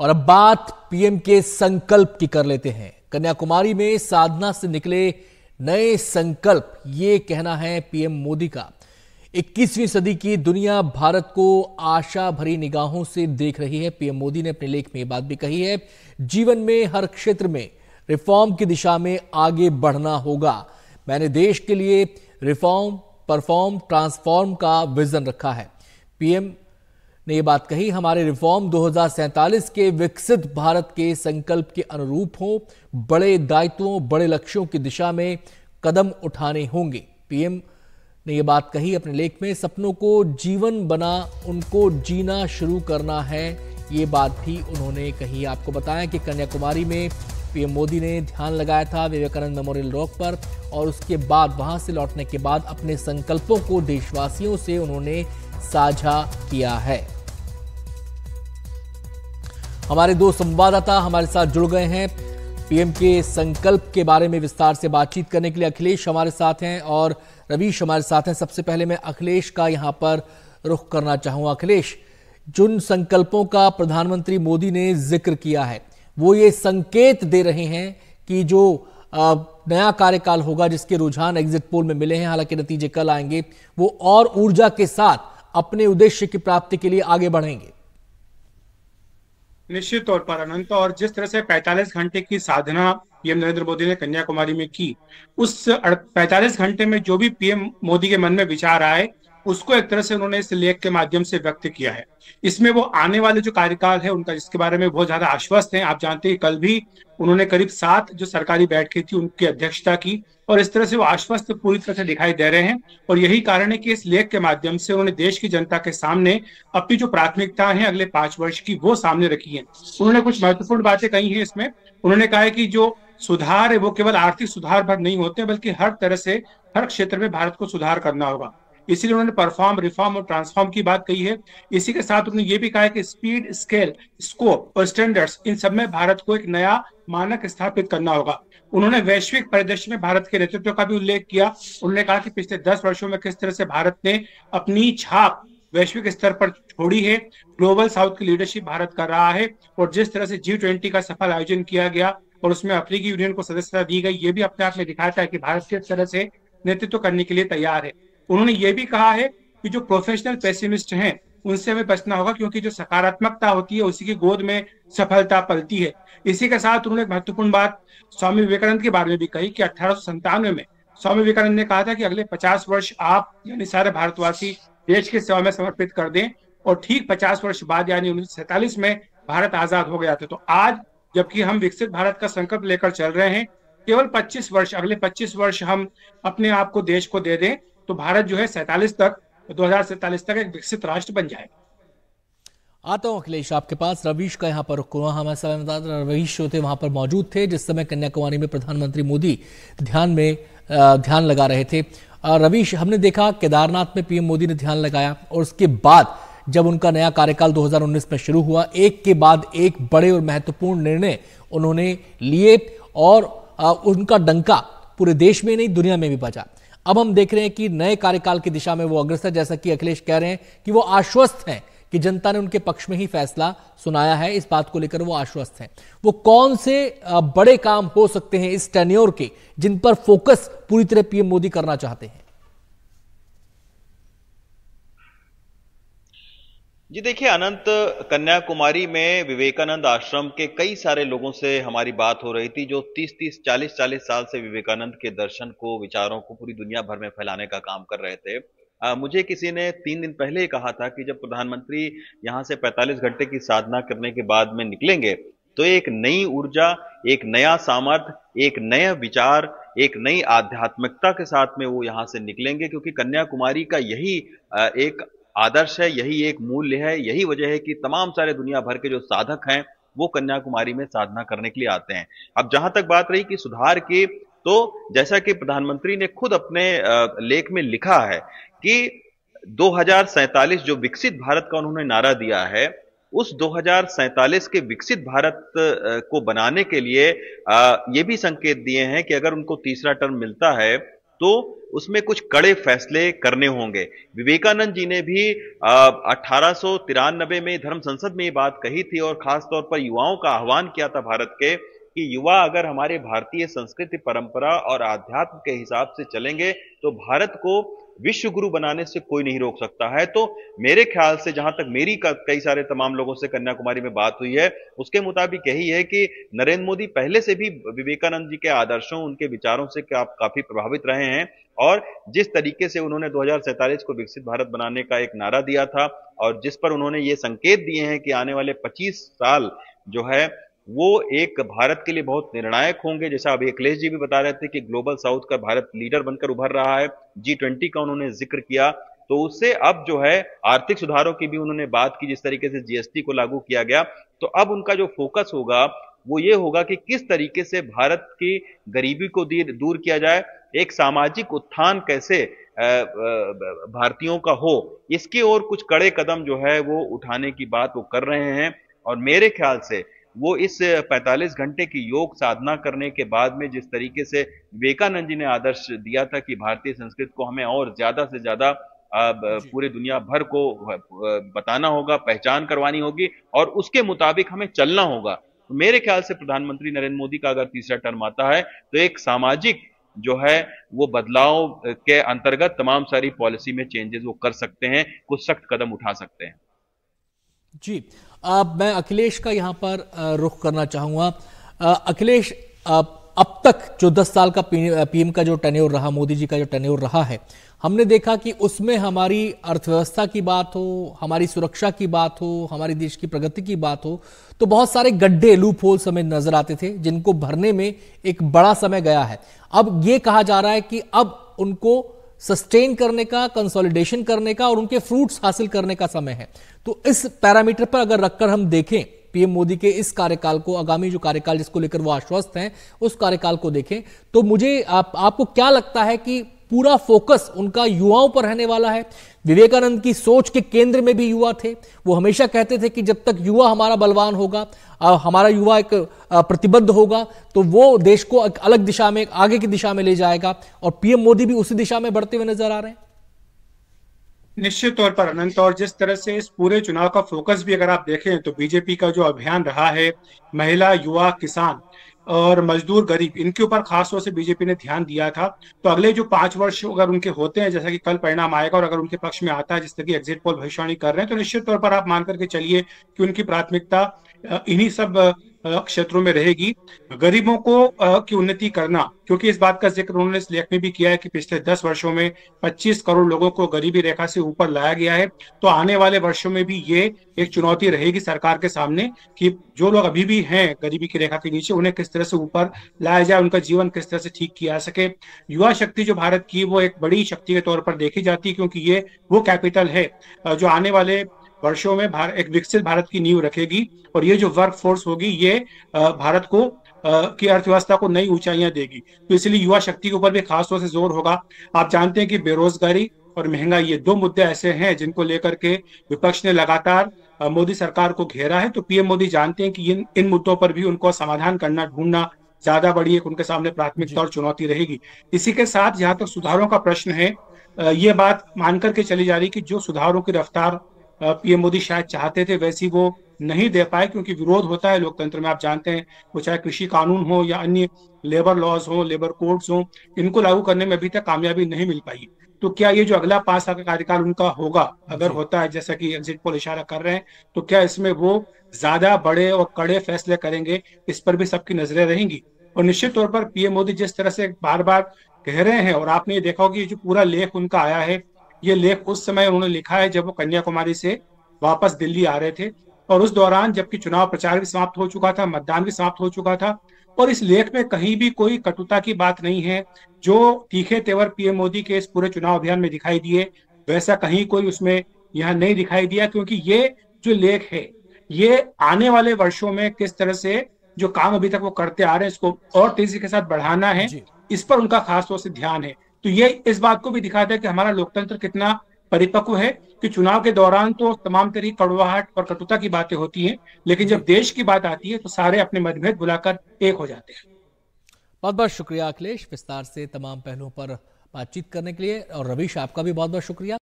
और अब बात पीएम के संकल्प की कर लेते हैं कन्याकुमारी में साधना से निकले नए संकल्प ये कहना है पीएम मोदी का 21वीं सदी की दुनिया भारत को आशा भरी निगाहों से देख रही है पीएम मोदी ने अपने लेख में यह बात भी कही है जीवन में हर क्षेत्र में रिफॉर्म की दिशा में आगे बढ़ना होगा मैंने देश के लिए रिफॉर्म परफॉर्म ट्रांसफॉर्म का विजन रखा है पीएम ने ये बात कही हमारे रिफॉर्म दो के विकसित भारत के संकल्प के अनुरूप हों बड़े दायित्वों बड़े लक्ष्यों की दिशा में कदम उठाने होंगे पीएम ने ये बात कही अपने लेख में सपनों को जीवन बना उनको जीना शुरू करना है ये बात भी उन्होंने कही आपको बताया कि कन्याकुमारी में पीएम मोदी ने ध्यान लगाया था विवेकानंद मेमोरियल रॉक पर और उसके बाद वहां से लौटने के बाद अपने संकल्पों को देशवासियों से उन्होंने साझा किया है हमारे दो संवाददाता हमारे साथ जुड़ गए हैं पीएम के संकल्प के बारे में विस्तार से बातचीत करने के लिए अखिलेश हमारे साथ हैं और रवीश हमारे साथ हैं सबसे पहले मैं अखिलेश का यहाँ पर रुख करना चाहूंगा अखिलेश जिन संकल्पों का प्रधानमंत्री मोदी ने जिक्र किया है वो ये संकेत दे रहे हैं कि जो नया कार्यकाल होगा जिसके रुझान एग्जिट पोल में मिले हैं हालांकि नतीजे कल आएंगे वो और ऊर्जा के साथ अपने उद्देश्य की प्राप्ति के लिए आगे बढ़ेंगे निश्चित तौर पर अनंत और जिस तरह से 45 घंटे की साधना पीएम नरेंद्र मोदी ने कन्याकुमारी में की उस 45 घंटे में जो भी पीएम मोदी के मन में विचार आए उसको एक तरह से उन्होंने इस लेख के माध्यम से व्यक्त किया है इसमें वो आने वाले जो कार्यकाल है उनका जिसके बारे में बहुत ज्यादा आश्वस्त हैं आप जानते हैं कल भी उन्होंने करीब सात जो सरकारी बैठकें थी उनकी अध्यक्षता की और इस तरह से वो आश्वस्त पूरी तरह से दिखाई दे रहे हैं और यही कारण है कि इस लेख के माध्यम से उन्होंने देश की जनता के सामने अपनी जो प्राथमिकता है अगले पांच वर्ष की वो सामने रखी है उन्होंने कुछ महत्वपूर्ण बातें कही है इसमें उन्होंने कहा है कि जो सुधार है वो केवल आर्थिक सुधार भर नहीं होते बल्कि हर तरह से हर क्षेत्र में भारत को सुधार करना होगा इसलिए उन्होंने परफॉर्म रिफॉर्म और ट्रांसफॉर्म की बात कही है इसी के साथ उन्होंने ये भी कहा है कि स्पीड स्केल स्कोप और स्टैंडर्ड्स इन सब में भारत को एक नया मानक स्थापित करना होगा उन्होंने वैश्विक परिदृश्य में भारत के नेतृत्व का भी उल्लेख किया उन्होंने कहा कि पिछले दस वर्षों में किस तरह से भारत ने अपनी छाप वैश्विक स्तर पर छोड़ी है ग्लोबल साउथ की लीडरशिप भारत कर रहा है और जिस तरह से जी ट्वेंटी का सफल आयोजन किया गया और उसमें अफ्रीकी यूनियन को सदस्यता दी गई ये भी अपने आप में दिखाता है कि भारत किस तरह से नेतृत्व करने के लिए तैयार है उन्होंने ये भी कहा है कि जो प्रोफेशनल पेसिमिस्ट हैं उनसे हमें बचना होगा क्योंकि जो सकारात्मकता होती है उसी की गोद में सफलता पलती है इसी के साथ उन्होंने एक महत्वपूर्ण बात स्वामी विवेकानंद के बारे में भी कही कि अठारह में स्वामी विवेकानंद ने कहा था कि अगले पचास वर्ष आप यानी सारे भारतवासी देश की सेवा में समर्पित कर दें और ठीक पचास वर्ष बाद यानी उन्नीस में भारत आजाद हो गया था तो आज जबकि हम विकसित भारत का संकल्प लेकर चल रहे हैं केवल 25 वर्ष अगले 25 वर्ष हम अपने आप को देश को दे दें तो भारत जो है सैतालीस तक दो हजार सैतालीस तक एक विकसित राष्ट्र बन जाएगा आता हूँ अखिलेश आपके पास रवीश का यहाँ पर रुकूंगा हमारे संवाददाता रवीश जो थे वहाँ पर मौजूद थे जिस समय कन्याकुमारी में प्रधानमंत्री मोदी ध्यान में ध्यान लगा रहे थे रवीश हमने देखा केदारनाथ में पीएम मोदी ने ध्यान लगाया और उसके बाद जब उनका नया कार्यकाल 2019 में शुरू हुआ एक के बाद एक बड़े और महत्वपूर्ण निर्णय उन्होंने लिए और उनका डंका पूरे देश में नहीं दुनिया में भी बजा अब हम देख रहे हैं कि नए कार्यकाल की दिशा में वो अग्रसर जैसा कि अखिलेश कह रहे हैं कि वो आश्वस्त हैं कि जनता ने उनके पक्ष में ही फैसला सुनाया है इस बात को लेकर वो आश्वस्त हैं वो कौन से बड़े काम हो सकते हैं इस टेन्योर के जिन पर फोकस पूरी तरह पीएम मोदी करना चाहते हैं जी देखिए अनंत कन्याकुमारी में विवेकानंद आश्रम के कई सारे लोगों से हमारी बात हो रही थी जो 30 30 40 40 साल से विवेकानंद के दर्शन को विचारों को पूरी दुनिया भर में फैलाने का काम कर रहे थे आ, मुझे किसी ने तीन दिन पहले ही कहा था कि जब प्रधानमंत्री यहाँ से 45 घंटे की साधना करने के बाद में निकलेंगे तो एक नई ऊर्जा एक नया सामर्थ्य एक नया विचार एक नई आध्यात्मिकता के साथ में वो यहाँ से निकलेंगे क्योंकि कन्याकुमारी का यही एक आदर्श है यही एक मूल्य है यही वजह है कि तमाम सारे दुनिया भर के जो साधक हैं वो कन्याकुमारी में साधना करने के लिए आते हैं अब जहां तक बात रही कि सुधार की तो जैसा कि प्रधानमंत्री ने खुद अपने लेख में लिखा है कि दो जो विकसित भारत का उन्होंने नारा दिया है उस दो के विकसित भारत को बनाने के लिए ये भी संकेत दिए हैं कि अगर उनको तीसरा टर्म मिलता है तो उसमें कुछ कड़े फैसले करने होंगे विवेकानंद जी ने भी अठारह में धर्म संसद में ये बात कही थी और खासतौर पर युवाओं का आह्वान किया था भारत के कि युवा अगर हमारे भारतीय संस्कृति परंपरा और आध्यात्म के हिसाब से चलेंगे तो भारत को विश्व गुरु बनाने से कोई नहीं रोक सकता है तो मेरे ख्याल से जहां तक मेरी कई सारे तमाम लोगों से कन्याकुमारी में बात हुई है उसके मुताबिक यही है कि नरेंद्र मोदी पहले से भी विवेकानंद जी के आदर्शों उनके विचारों से आप काफी प्रभावित रहे हैं और जिस तरीके से उन्होंने दो को विकसित भारत बनाने का एक नारा दिया था और जिस पर उन्होंने ये संकेत दिए हैं कि आने वाले पच्चीस साल जो है वो एक भारत के लिए बहुत निर्णायक होंगे जैसा अभी अखिलेश जी भी बता रहे थे कि ग्लोबल साउथ का भारत लीडर बनकर उभर रहा है जी ट्वेंटी का उन्होंने जिक्र किया तो उससे अब जो है आर्थिक सुधारों की भी उन्होंने बात की जिस तरीके से जीएसटी को लागू किया गया तो अब उनका जो फोकस होगा वो ये होगा कि किस तरीके से भारत की गरीबी को दूर किया जाए एक सामाजिक उत्थान कैसे भारतीयों का हो इसकी ओर कुछ कड़े कदम जो है वो उठाने की बात वो कर रहे हैं और मेरे ख्याल से वो इस 45 घंटे की योग साधना करने के बाद में जिस तरीके से विवेकानंद जी ने आदर्श दिया था कि भारतीय संस्कृत को हमें और ज्यादा से ज्यादा अब पूरे दुनिया भर को बताना होगा पहचान करवानी होगी और उसके मुताबिक हमें चलना होगा तो मेरे ख्याल से प्रधानमंत्री नरेंद्र मोदी का अगर तीसरा टर्म आता है तो एक सामाजिक जो है वो बदलाव के अंतर्गत तमाम सारी पॉलिसी में चेंजेस वो कर सकते हैं कुछ सख्त कदम उठा सकते हैं जी आप मैं अखिलेश का यहाँ पर रुख करना चाहूँगा अखिलेश अब तक जो 10 साल का पीएम का जो टेन्योर रहा मोदी जी का जो टेन्योर रहा है हमने देखा कि उसमें हमारी अर्थव्यवस्था की बात हो हमारी सुरक्षा की बात हो हमारे देश की प्रगति की बात हो तो बहुत सारे गड्ढे लूप होल समय नजर आते थे जिनको भरने में एक बड़ा समय गया है अब ये कहा जा रहा है कि अब उनको सस्टेन करने का कंसोलिडेशन करने का और उनके फ्रूट्स हासिल करने का समय है तो इस पैरामीटर पर अगर रखकर हम देखें पीएम मोदी के इस कार्यकाल को आगामी जो कार्यकाल जिसको लेकर वो आश्वस्त हैं उस कार्यकाल को देखें तो मुझे आप, आपको क्या लगता है कि पूरा फोकस उनका युवाओं पर रहने वाला है विवेकानंद की सोच के केंद्र में भी युवा थे वो हमेशा कहते थे कि जब तक युवा हमारा बलवान होगा हमारा युवा एक प्रतिबद्ध होगा तो वो देश को एक अलग दिशा में आगे की दिशा में ले जाएगा और पीएम मोदी भी उसी दिशा में बढ़ते हुए नजर आ रहे हैं निश्चित तौर पर अनंत और जिस तरह से इस पूरे चुनाव का फोकस भी अगर आप देखें तो बीजेपी का जो अभियान रहा है महिला युवा किसान और मजदूर गरीब इनके ऊपर खासतौर से बीजेपी ने ध्यान दिया था तो अगले जो पांच वर्ष अगर उनके होते हैं जैसा कि कल परिणाम आएगा और अगर उनके पक्ष में आता है जिस तरह की एग्जिट पोल भविष्यवाणी कर रहे हैं तो निश्चित तौर पर आप मान करके चलिए कि उनकी प्राथमिकता इन्हीं सब क्षेत्रों में रहेगी गरीबों को की उन्नति करना क्योंकि इस बात का जिक्र उन्होंने इस लेख में भी किया है कि पिछले दस वर्षों में 25 करोड़ लोगों को गरीबी रेखा से ऊपर लाया गया है तो आने वाले वर्षों में भी ये एक चुनौती रहेगी सरकार के सामने कि जो लोग अभी भी हैं गरीबी की रेखा के नीचे उन्हें किस तरह से ऊपर लाया जाए उनका जीवन किस तरह से ठीक किया सके युवा शक्ति जो भारत की वो एक बड़ी शक्ति के तौर पर देखी जाती है क्योंकि ये वो कैपिटल है जो आने वाले वर्षों में भार, एक विकसित भारत की नींव रखेगी और ये जो वर्क फोर्स होगी ये भारत को की अर्थव्यवस्था को नई ऊंचाइयां देगी तो इसलिए युवा शक्ति के ऊपर भी खासतौर से जोर होगा आप जानते हैं कि बेरोजगारी और महंगाई ये दो मुद्दे ऐसे हैं जिनको लेकर के विपक्ष ने लगातार मोदी सरकार को घेरा है तो पीएम मोदी जानते हैं कि इन इन मुद्दों पर भी उनको समाधान करना ढूंढना ज्यादा बड़ी एक उनके सामने प्राथमिकता और चुनौती रहेगी इसी के साथ जहां तक सुधारों का प्रश्न है ये बात मानकर के चली जा रही कि जो सुधारों की रफ्तार पीएम मोदी शायद चाहते थे वैसी वो नहीं दे पाए क्योंकि विरोध होता है लोकतंत्र में आप जानते हैं वो चाहे कृषि कानून हो या अन्य लेबर लॉज हो लेबर कोड्स हो इनको लागू करने में अभी तक कामयाबी नहीं मिल पाई तो क्या ये जो अगला पांच साल का कार्यकाल उनका होगा अगर होता है जैसा कि एग्जिट पोल इशारा कर रहे हैं तो क्या इसमें वो ज्यादा बड़े और कड़े फैसले करेंगे इस पर भी सबकी नजरें रहेंगी और निश्चित तौर पर पीएम मोदी जिस तरह से बार बार कह रहे हैं और आपने ये देखा होगी जो पूरा लेख उनका आया है ये लेख उस समय उन्होंने लिखा है जब वो कन्याकुमारी से वापस दिल्ली आ रहे थे और उस दौरान जबकि चुनाव प्रचार भी समाप्त हो चुका था मतदान भी समाप्त हो चुका था और इस लेख में कहीं भी कोई कटुता की बात नहीं है जो तीखे तेवर पीएम मोदी के इस पूरे चुनाव अभियान में दिखाई दिए वैसा कहीं कोई उसमें यहाँ नहीं दिखाई दिया क्योंकि ये जो लेख है ये आने वाले वर्षों में किस तरह से जो काम अभी तक वो करते आ रहे हैं इसको और तेजी के साथ बढ़ाना है इस पर उनका खास तौर से ध्यान है तो ये इस बात को भी दिखाता है कि हमारा लोकतंत्र कितना परिपक्व है कि चुनाव के दौरान तो तमाम तरी कड़वाहट और कटुता की बातें होती हैं लेकिन जब देश की बात आती है तो सारे अपने मतभेद बुलाकर एक हो जाते हैं बहुत बहुत शुक्रिया अखिलेश विस्तार से तमाम पहलुओं पर बातचीत करने के लिए और रवीश आपका भी बहुत बहुत शुक्रिया